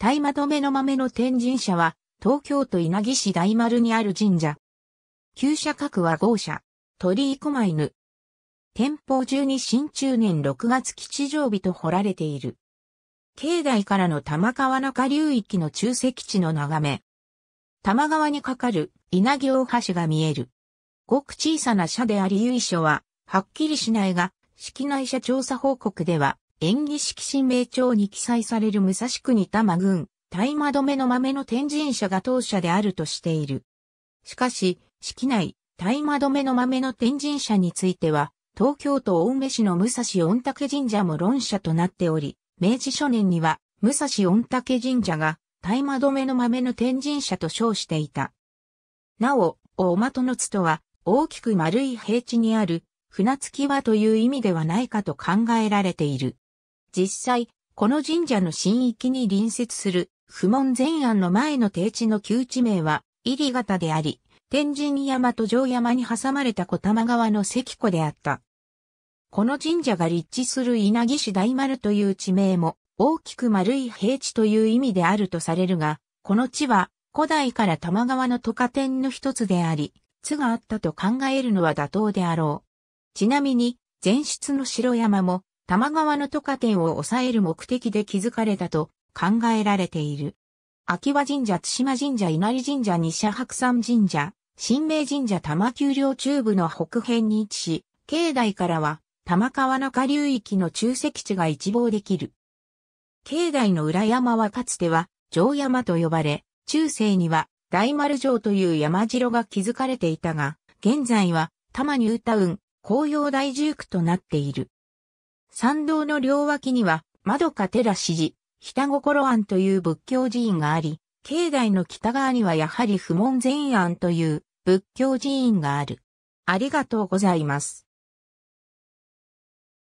大まとめの豆の天神社は、東京都稲城市大丸にある神社。旧社格は豪社、鳥居狛犬。天保十二新中年6月吉祥日と掘られている。境内からの玉川中流域の中石地の眺め。玉川に架かる稲城大橋が見える。ごく小さな社であり由緒は、はっきりしないが、式内社調査報告では、演技式神明帳に記載される武蔵国玉郡、大間止めの豆の天神社が当社であるとしている。しかし、式内、大間止めの豆の天神社については、東京都大梅市の武蔵御嶽神社も論社となっており、明治初年には、武蔵御嶽神社が、大間止めの豆の天神社と称していた。なお、大との津とは、大きく丸い平地にある、船着き場という意味ではないかと考えられている。実際、この神社の神域に隣接する、不問前案の前の低地の旧地名は、入方であり、天神山と城山に挟まれた小玉川の関湖であった。この神社が立地する稲城市大丸という地名も、大きく丸い平地という意味であるとされるが、この地は古代から玉川の都下天の一つであり、津があったと考えるのは妥当であろう。ちなみに、前室の城山も玉川の都下店を抑える目的で築かれたと考えられている。秋葉神社、津島神社、稲荷神社、西社白山神社、神明神社、玉丘陵中部の北辺に位置し、境内からは玉川の下流域の中石地が一望できる。境内の裏山はかつては城山と呼ばれ、中世には大丸城という山城が築かれていたが、現在は多摩ニュータウン、紅葉大住区となっている。参道の両脇には、窓か寺支持、北心庵という仏教寺院があり、境内の北側にはやはり不問前庵という仏教寺院がある。ありがとうございます。